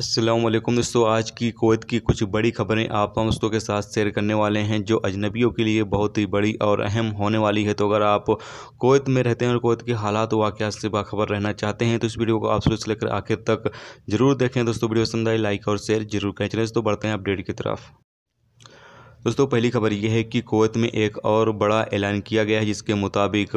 असलम दोस्तों आज की कोत की कुछ बड़ी खबरें आप हम दोस्तों के साथ शेयर करने वाले हैं जो अजनबियों के लिए बहुत ही बड़ी और अहम होने वाली है तो अगर आप कोत में रहते हैं और कोत के हालात वाक़ से बाखबर रहना चाहते हैं तो इस वीडियो को आप से लेकर आखिर तक जरूर देखें दोस्तों वीडियो पसंद आई लाइक और शेयर जरूर करें चले दोस्तों बढ़ते हैं अपडेट की तरफ दोस्तों पहली खबर यह है कि कोवत में एक और बड़ा ऐलान किया गया है जिसके मुताबिक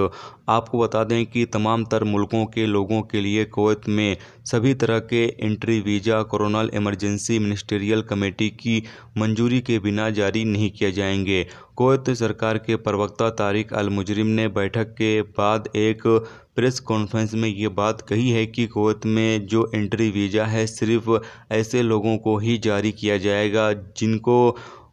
आपको बता दें कि तमाम तर मुल्कों के लोगों के लिए कोवत में सभी तरह के entry visa coronal emergency ministerial committee की मंजूरी के बिना जारी नहीं किए जाएंगे कोवत सरकार के प्रवक्ता तारिक अल मुजरिम ने बैठक के बाद एक प्रेस कॉन्फ्रेंस में ये बात कही है कि कोवत में जो एंट्री वीज़ा है सिर्फ ऐसे लोगों को ही जारी किया जाएगा जिनको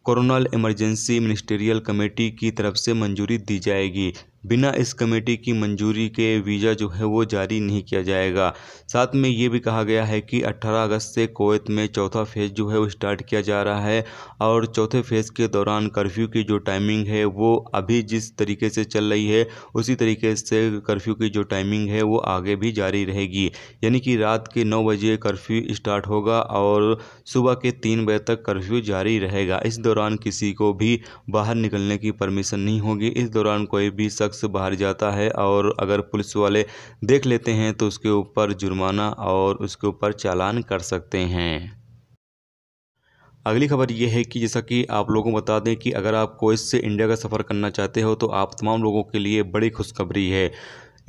कोरोनल इमरजेंसी मिनिस्ट्रियल कमेटी की तरफ से मंजूरी दी जाएगी बिना इस कमेटी की मंजूरी के वीज़ा जो है वो जारी नहीं किया जाएगा साथ में ये भी कहा गया है कि 18 अगस्त से कोवैत में चौथा फेज़ जो है वो स्टार्ट किया जा रहा है और चौथे फेज़ के दौरान कर्फ्यू की जो टाइमिंग है वो अभी जिस तरीके से चल रही है उसी तरीके से कर्फ्यू की जो टाइमिंग है वो आगे भी जारी रहेगी यानी कि रात के नौ बजे कर्फ्यू स्टार्ट होगा और सुबह के तीन बजे तक कर्फ्यू जारी रहेगा इस दौरान किसी को भी बाहर निकलने की परमिशन नहीं होगी इस दौरान कोई भी शख्स शख्स बाहर जाता है और अगर पुलिस वाले देख लेते हैं तो उसके ऊपर जुर्माना और उसके ऊपर चालान कर सकते हैं अगली खबर यह है कि जैसा कि आप लोगों को बता दें कि अगर आप कोइस से इंडिया का सफ़र करना चाहते हो तो आप तमाम लोगों के लिए बड़ी खुशखबरी है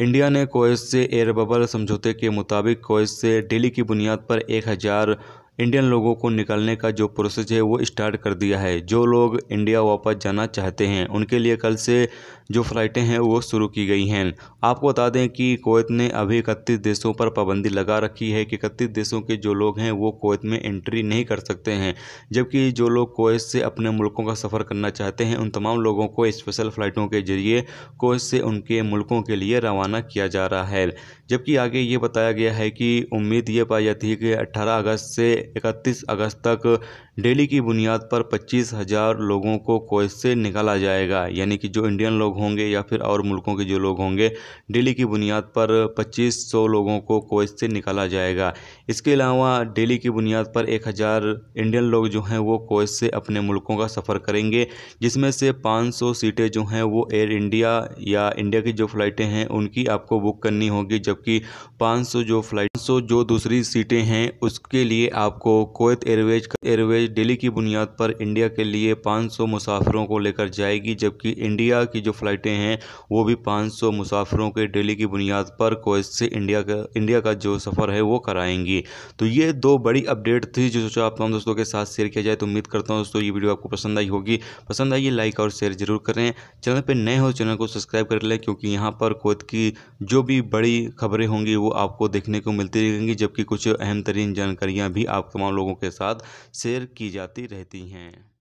इंडिया ने कोइस से एयर बबल समझौते के मुताबिक कोइस से डेली की बुनियाद पर एक हज़ार इंडियन लोगों को निकालने का जो प्रोसेस है वो स्टार्ट कर दिया है जो लोग इंडिया वापस जाना चाहते हैं उनके लिए कल से जो फ़्लाइटें हैं वो शुरू की गई हैं आपको बता दें कि कोवैत ने अभी इकतीस देशों पर पाबंदी लगा रखी है कि इकतीस देशों के जो लोग हैं वो कोवैत में एंट्री नहीं कर सकते हैं जबकि जो लोग कोवैत से अपने मुल्कों का सफ़र करना चाहते हैं उन तमाम लोगों को स्पेशल फ़्लाइटों के जरिए कोवैत से उनके मुल्कों के लिए रवाना किया जा रहा है जबकि आगे ये बताया गया है कि उम्मीद ये पाई जाती है कि अट्ठारह अगस्त से इकतीस अगस्त तक डेली की बुनियाद पर पच्चीस हज़ार लोगों को कोच से निकाला जाएगा यानी कि जो इंडियन लोग होंगे या फिर और मुल्कों के जो लोग होंगे डेली की बुनियाद पर पच्चीस सौ लोगों को कोच से निकाला जाएगा इसके अलावा डेली की बुनियाद पर एक हज़ार इंडियन लोग जो हैं वो कोच से अपने मुल्कों का सफ़र करेंगे जिसमें से पाँच सौ सीटें जो हैं वो एयर इंडिया या इंडिया की जो फ़्लाइटें हैं उनकी आपको बुक करनी होगी जबकि पाँच सौ जो फ्लाइट सौ जो दूसरी सीटें हैं उसके लिए आप आपको कोत एयरवेज एयरवेज डेली की बुनियाद पर इंडिया के लिए 500 मुसाफिरों को लेकर जाएगी जबकि इंडिया की जो फ़्लाइटें हैं वो भी 500 मुसाफिरों के डेली की बुनियाद पर कोत से इंडिया का इंडिया का जो सफ़र है वो कराएंगी तो ये दो बड़ी अपडेट थी जो सोचा आप तमाम दोस्तों के साथ शेयर किया जाए तो उम्मीद करता हूँ दोस्तों ये वीडियो आपको पसंद आई होगी पसंद आई लाइक और शेयर जरूर करें चैनल पर नए हो चैनल को सब्सक्राइब कर लें क्योंकि यहाँ पर कोत की जो भी बड़ी खबरें होंगी वो आपको देखने को मिलती रहेंगी जबकि कुछ अहम तरीन जानकारियाँ भी आप तमाम लोगों के साथ शेयर की जाती रहती हैं